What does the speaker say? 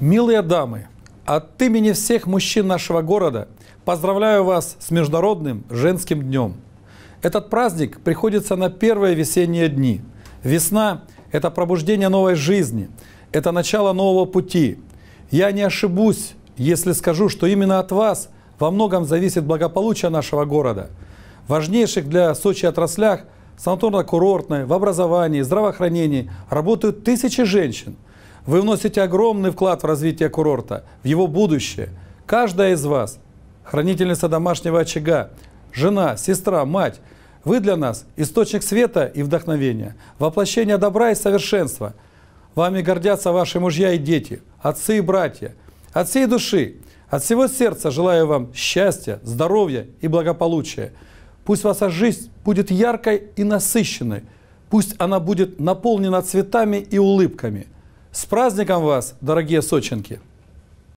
Милые дамы, от имени всех мужчин нашего города поздравляю вас с Международным женским днем. Этот праздник приходится на первые весенние дни. Весна – это пробуждение новой жизни, это начало нового пути. Я не ошибусь, если скажу, что именно от вас во многом зависит благополучие нашего города. Важнейших для Сочи отраслях санаторно-курортной, в образовании, здравоохранении работают тысячи женщин – вы вносите огромный вклад в развитие курорта, в его будущее. Каждая из вас, хранительница домашнего очага, жена, сестра, мать, вы для нас источник света и вдохновения, воплощение добра и совершенства. Вами гордятся ваши мужья и дети, отцы и братья. От всей души, от всего сердца желаю вам счастья, здоровья и благополучия. Пусть ваша жизнь будет яркой и насыщенной. Пусть она будет наполнена цветами и улыбками – с праздником вас, дорогие сочинки!